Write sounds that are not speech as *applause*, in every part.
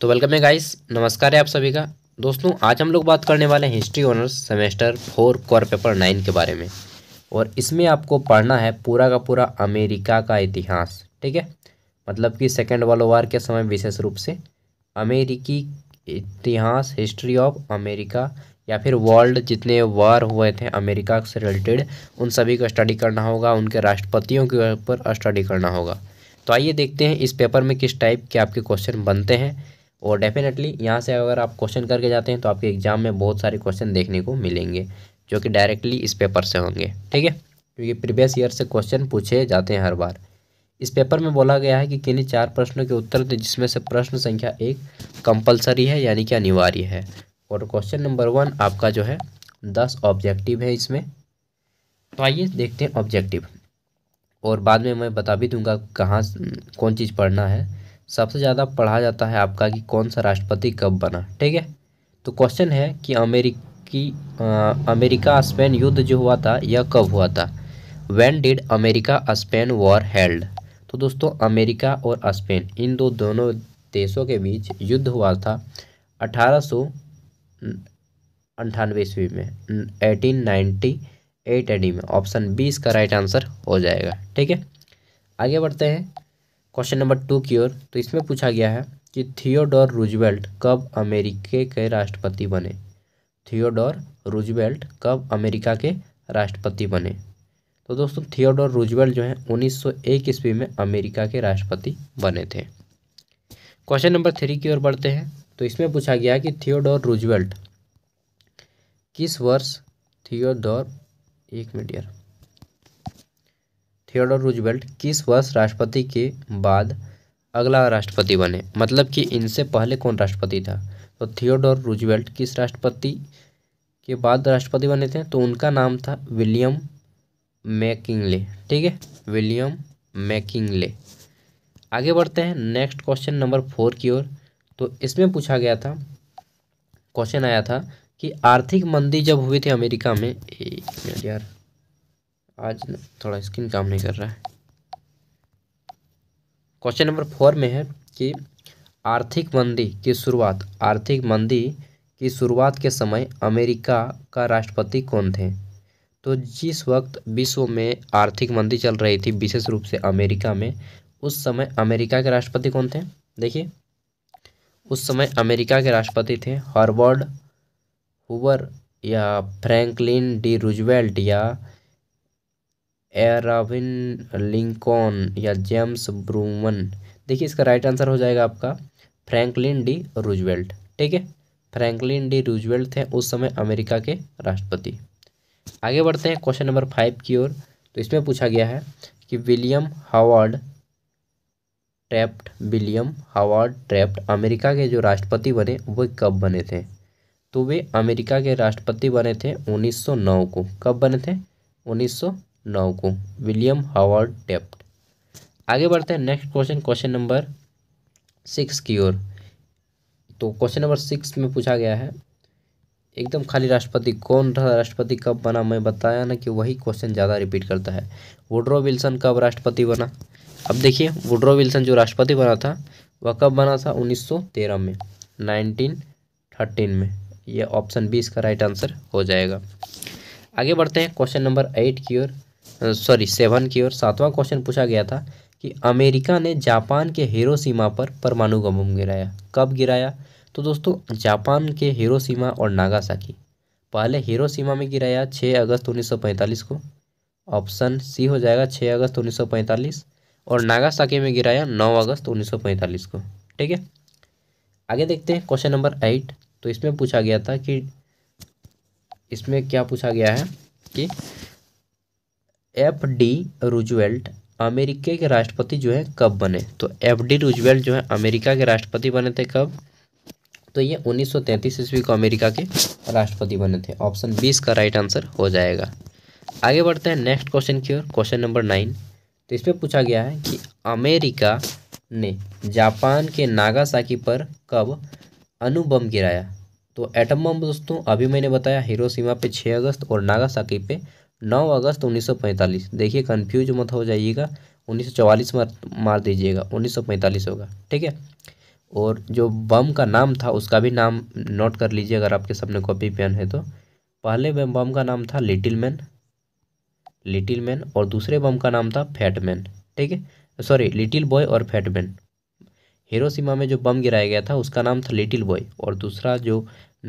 तो वेलकम है गाइस नमस्कार है आप सभी का दोस्तों आज हम लोग बात करने वाले हैं history honours semester four core paper nine के बारे में और इसमें आपको पढ़ना है पूरा का पूरा अमेरिका का इतिहास ठीक है मतलब कि सेकेंड वर्ल्ड वार के समय विशेष रूप से अमेरिकी इतिहास हिस्ट्री ऑफ अमेरिका या फिर वर्ल्ड जितने वार हुए थे अमेरिका से रिलेटेड उन सभी का स्टडी करना होगा उनके राष्ट्रपतियों के ऊपर स्टडी करना होगा तो आइए देखते हैं इस पेपर में किस टाइप के आपके क्वेश्चन बनते हैं और डेफिनेटली यहाँ से अगर आप क्वेश्चन करके जाते हैं तो आपके एग्ज़ाम में बहुत सारे क्वेश्चन देखने को मिलेंगे जो कि डायरेक्टली इस पेपर से होंगे ठीक है क्योंकि प्रीवियस ईयर से क्वेश्चन पूछे जाते हैं हर बार इस पेपर में बोला गया है कि किन्हीं चार प्रश्नों के उत्तर दें जिसमें से प्रश्न संख्या एक कंपलसरी है यानी कि अनिवार्य है और क्वेश्चन नंबर वन आपका जो है दस ऑब्जेक्टिव है इसमें तो आइए देखते हैं ऑब्जेक्टिव और बाद में मैं बता भी दूंगा कहाँ कौन चीज़ पढ़ना है सबसे ज़्यादा पढ़ा जाता है आपका कि कौन सा राष्ट्रपति कब बना ठीक है तो क्वेश्चन है कि अमेरिकी आ, अमेरिका स्पेन युद्ध जो हुआ था यह कब हुआ था when did America Spain war held तो दोस्तों अमेरिका और स्पेन इन दो दोनों देशों के बीच युद्ध हुआ था अठारह सौ अंठानवे ईस्वी में eighteen um, ninety eight A D में ऑप्शन बी इसका राइट आंसर हो जाएगा ठीक है आगे बढ़ते हैं क्वेश्चन नंबर टू की ओर तो इसमें पूछा गया है कि थियोडोर रूजवेल्ट कब अमेरिके के राष्ट्रपति बने थियोडोर रूजवेल्ट कब अमेरिका के राष्ट्रपति बने तो दोस्तों थियोडोर रूजवेल्ट जो हैं 1901 ईस्वी में अमेरिका के राष्ट्रपति बने थे क्वेश्चन नंबर थ्री की ओर बढ़ते हैं तो इसमें पूछा गया कि थियोडोर रूजवेल्ट किस वर्ष थियोडोर एक मिनट यार थियोडोर रूजवेल्ट किस वर्ष राष्ट्रपति के बाद अगला राष्ट्रपति बने मतलब कि इनसे पहले कौन राष्ट्रपति था तो थियोडोर रूजवेल्ट किस राष्ट्रपति के बाद राष्ट्रपति बने थे तो उनका नाम था विलियम मैकिंगले ठीक है विलियम मैकिंगले आगे बढ़ते हैं नेक्स्ट क्वेश्चन नंबर फोर की ओर तो इसमें पूछा गया था क्वेश्चन आया था कि आर्थिक मंदी जब हुई थी अमेरिका में ए, यार आज थोड़ा स्किन काम नहीं कर रहा है क्वेश्चन नंबर फोर में है कि आर्थिक मंदी की शुरुआत आर्थिक मंदी की शुरुआत के समय अमेरिका का राष्ट्रपति कौन थे तो जिस वक्त विश्व में आर्थिक मंदी चल रही थी विशेष रूप से अमेरिका में उस समय अमेरिका के राष्ट्रपति कौन थे देखिए उस समय अमेरिका के राष्ट्रपति थे हॉर्वर्ड हुवर या फ्रैंकलिन डी रूजवेल्ट या एराविन लिंकॉन या जेम्स ब्रूमन देखिए इसका राइट आंसर हो जाएगा आपका फ्रैंकलिन डी रूजवेल्ट ठीक है फ्रैंकलिन डी रूजवेल्ट थे उस समय अमेरिका के राष्ट्रपति आगे बढ़ते हैं क्वेश्चन नंबर फाइव की ओर तो इसमें पूछा गया है कि William Howard Taft William Howard Taft America के जो राष्ट्रपति बने वे कब बने थे तो वे अमेरिका के राष्ट्रपति बने थे 1909 को कब बने थे 1909 को विलियम हावर्ड टेप्ट आगे बढ़ते हैं next question question number six की ओर तो क्वेश्चन नंबर सिक्स में पूछा गया है एकदम खाली राष्ट्रपति कौन था राष्ट्रपति कब बना मैं बताया ना कि वही क्वेश्चन ज़्यादा रिपीट करता है वुड्रो विल्सन कब राष्ट्रपति बना अब देखिए वुड्रो विल्सन जो राष्ट्रपति बना था वह कब बना था 1913 में 1913 में ये ऑप्शन बी इसका राइट आंसर हो जाएगा आगे बढ़ते हैं क्वेश्चन नंबर एट की ओर सॉरी सेवन की ओर सातवां क्वेश्चन पूछा गया था कि अमेरिका ने जापान के सीमा पर परमाणु बम गिराया कब गिराया तो दोस्तों जापान के सीमा और नागासाकी पहले सीमा में गिराया छः अगस्त उन्नीस को ऑप्शन सी हो जाएगा छः अगस्त उन्नीस और नागासाकी में गिराया नौ अगस्त उन्नीस को ठीक है आगे देखते हैं क्वेश्चन नंबर एट तो इसमें पूछा गया था कि इसमें क्या पूछा गया है कि एफ डी रूजवेल्ट अमेरिका के राष्ट्रपति जो है कब बने तो एफ डी रूजवेल्ट जो है अमेरिका के राष्ट्रपति बने थे कब तो ये 1933 ईस्वी को अमेरिका के राष्ट्रपति बने थे ऑप्शन बीस का राइट आंसर हो जाएगा आगे बढ़ते हैं नेक्स्ट क्वेश्चन की ओर क्वेश्चन नंबर नाइन तो इसमें पूछा गया है कि अमेरिका ने जापान के नागासाकी पर कब अनुबम बम गिराया तो एटम बम दोस्तों अभी मैंने बताया हिरोशिमा पे छः अगस्त और नागासाकी पे नौ अगस्त 1945 देखिए कंफ्यूज मत हो जाइएगा 1944 मार मार दीजिएगा 1945 होगा ठीक है और जो बम का नाम था उसका भी नाम नोट कर लीजिए अगर आपके सामने कॉपी पेन है तो पहले बम का नाम था लिटिल मैन लिटिल मैन और दूसरे बम का नाम था फैट मैन ठीक है सॉरी लिटिल बॉय और फैट मैन हिरोशिमा में जो बम गिराया गया था उसका नाम था लिटिल बॉय और दूसरा जो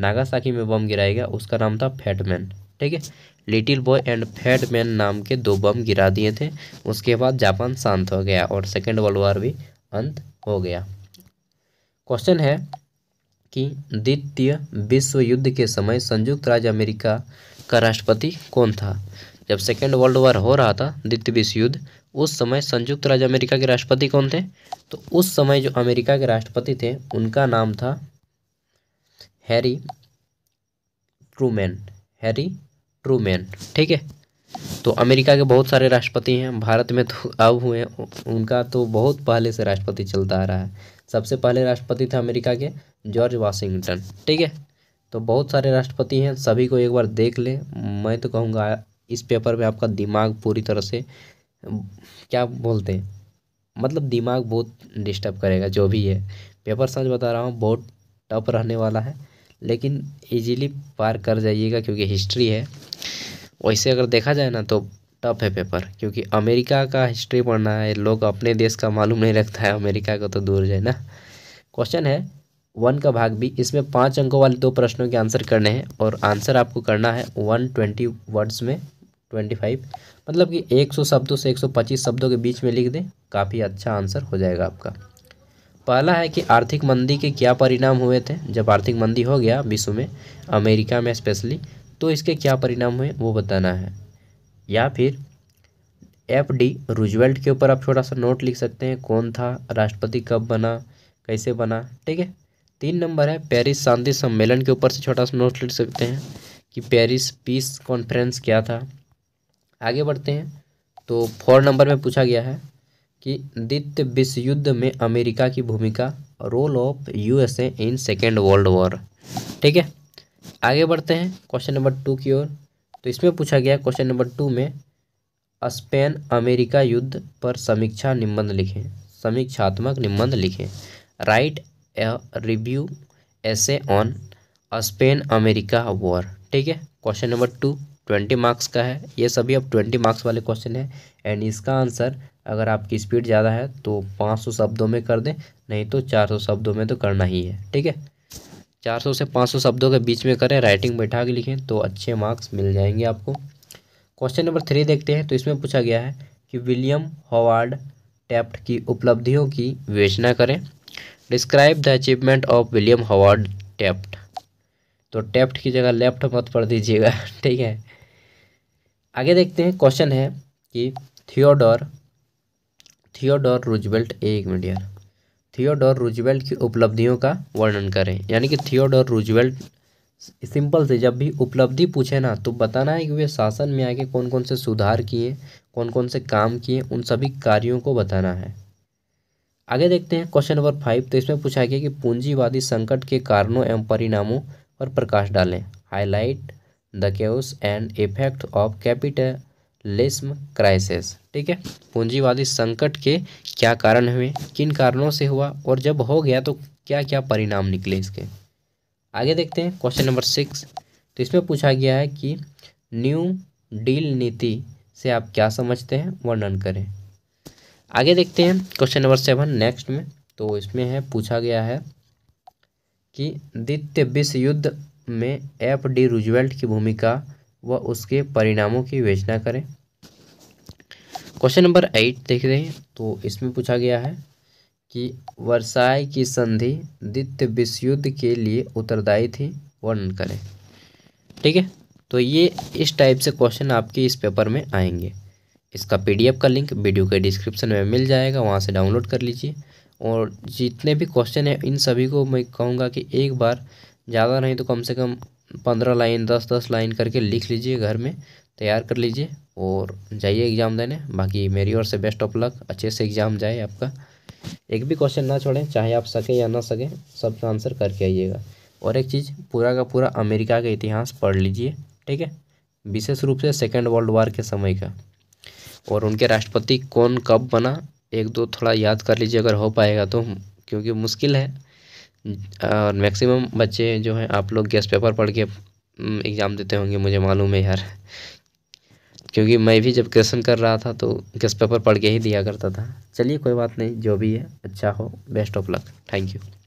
नागासाकी में बम गिराया गया उसका नाम था फैटमैन ठीक है लिटिल बॉय एंड फैटमैन नाम के दो बम गिरा दिए थे उसके बाद जापान शांत हो गया और सेकेंड वर्ल्ड वॉर भी अंत हो गया क्वेश्चन है कि द्वितीय विश्व युद्ध के समय संयुक्त राज्य अमेरिका का राष्ट्रपति कौन था जब सेकेंड वर्ल्ड वॉर हो रहा था द्वितीय विश्व युद्ध उस समय संयुक्त राज्य अमेरिका के राष्ट्रपति कौन थे तो उस समय जो अमेरिका के राष्ट्रपति थे उनका नाम था हैरी ट्रूमैन हैरी ट्रूमैन ठीक है तो अमेरिका के बहुत सारे राष्ट्रपति हैं भारत में तो अब हुए उनका तो बहुत पहले से राष्ट्रपति चलता आ रहा है सबसे पहले राष्ट्रपति थे अमेरिका के जॉर्ज वाशिंगटन ठीक है तो बहुत सारे राष्ट्रपति हैं सभी को एक बार देख ले मैं तो कहूँगा इस पेपर में आपका दिमाग पूरी तरह से क्या बोलते हैं मतलब दिमाग बहुत डिस्टर्ब करेगा जो भी है पेपर सच बता रहा हूँ बहुत टफ रहने वाला है लेकिन इजीली पार कर जाइएगा क्योंकि हिस्ट्री है वैसे अगर देखा जाए ना तो टफ है पेपर क्योंकि अमेरिका का हिस्ट्री पढ़ना है लोग अपने देश का मालूम नहीं रखता है अमेरिका का तो दूर जाए ना क्वेश्चन है वन का भाग भी इसमें पाँच अंकों वाले दो प्रश्नों के आंसर करने हैं और आंसर आपको करना है वन ट्वेंटी वर्ड्स में ट्वेंटी फाइव मतलब कि एक सौ शब्दों से एक सौ पच्चीस शब्दों के बीच में लिख दें काफ़ी अच्छा आंसर हो जाएगा आपका पहला है कि आर्थिक मंदी के क्या परिणाम हुए थे जब आर्थिक मंदी हो गया विश्व में अमेरिका में स्पेशली तो इसके क्या परिणाम हुए वो बताना है या फिर एफ डी रुजवेल्ट के ऊपर आप छोटा सा नोट लिख सकते हैं कौन था राष्ट्रपति कब बना कैसे बना ठीक है तीन नंबर है पेरिस शांति सम्मेलन के ऊपर से छोटा सा नोट लिख सकते हैं कि पेरिस पीस कॉन्फ्रेंस क्या था आगे बढ़ते हैं तो फोर नंबर में पूछा गया है कि द्वितीय विश्व युद्ध में अमेरिका की भूमिका role of USA in second world war ठीक है आगे बढ़ते हैं क्वेश्चन नंबर टू की ओर तो इसमें पूछा गया क्वेश्चन नंबर टू में स्पेन अमेरिका युद्ध पर समीक्षा निबंध लिखें समीक्षात्मक निबंध लिखें write a review essay on Spain America war ठीक है question number two twenty marks का है ये सभी अब ट्वेंटी मार्क्स वाले क्वेश्चन है एंड इसका आंसर अगर आपकी स्पीड ज़्यादा है तो पाँच सौ शब्दों में कर दें नहीं तो चार सौ शब्दों में तो करना ही है ठीक है चार सौ से पाँच सौ शब्दों के बीच में करें राइटिंग बैठा के लिखें तो अच्छे मार्क्स मिल जाएंगे आपको क्वेश्चन नंबर थ्री देखते हैं तो इसमें पूछा गया है कि विलियम हॉवार्ड टैप्ट की उपलब्धियों की विवेचना करें describe the achievement of William Howard Taft तो टेफ्ट की जगह लेफ्ट मत पढ़ दीजिएगा *laughs* ठीक है आगे देखते हैं क्वेश्चन है कि थियोडोर थियोडोर रूजवेल्ट एक मिनट यार थियोडोर रूजवेल्ट की उपलब्धियों का वर्णन करें यानी कि थियोडोर रूजवेल्ट सिंपल से जब भी उपलब्धि पूछे ना तो बताना है कि वे शासन में आके कौन कौन से सुधार किए कौन कौन से काम किए उन सभी कार्यों को बताना है आगे देखते हैं क्वेश्चन नंबर फाइव तो इसमें पूछा गया कि पूंजीवादी संकट के कारणों एवं परिणामों पर प्रकाश डालें highlight the case and effect of capitalism crisis ठीक है पूंजीवादी संकट के क्या कारण हुए किन कारणों से हुआ और जब हो गया तो क्या क्या परिणाम निकले इसके आगे देखते हैं क्वेश्चन नंबर सिक्स तो इसमें पूछा गया है कि न्यू डील नीति से आप क्या समझते हैं वर्णन करें आगे देखते हैं क्वेश्चन नंबर सेवन नेक्स्ट में तो इसमें है पूछा गया है कि द्वितीय विश्व युद्ध में एफ डी रूजवेल्ट की भूमिका व उसके परिणामों की विवेचना करें क्वेश्चन नंबर एट देख रहे हैं तो इसमें पूछा गया है कि वर्षाई की संधि द्वितीय विश्व युद्ध के लिए उत्तरदायी थी वर्णन करें ठीक है तो ये इस टाइप से क्वेश्चन आपके इस पेपर में आएंगे इसका पीडीएफ का लिंक वीडियो के डिस्क्रिप्शन में मिल जाएगा वहाँ से डाउनलोड कर लीजिए और जितने भी क्वेश्चन हैं इन सभी को मैं कहूँगा कि एक बार ज़्यादा नहीं तो कम से कम पंद्रह लाइन दस दस लाइन करके लिख लीजिए घर में तैयार कर लीजिए और जाइए एग्ज़ाम देने बाकी मेरी ओर से बेस्ट ऑफ लक अच्छे से एग्ज़ाम जाए आपका एक भी क्वेश्चन ना छोड़ें चाहे आप सकें या ना सकें सब आंसर करके आइएगा और एक चीज़ पूरा का पूरा अमेरिका का इतिहास पढ़ लीजिए ठीक है विशेष रूप से सेकेंड वर्ल्ड वार के समय का और उनके राष्ट्रपति कौन कब बना एक दो थोड़ा याद कर लीजिए अगर हो पाएगा तो क्योंकि मुश्किल है और मैक्सिमम बच्चे जो हैं आप लोग गेस्ट पेपर पढ़ के एग्ज़ाम देते होंगे मुझे मालूम है यार क्योंकि मैं भी जब क्वेश्चन कर रहा था तो गेस्ट पेपर पढ़ के ही दिया करता था चलिए कोई बात नहीं जो भी है अच्छा हो best of luck thank you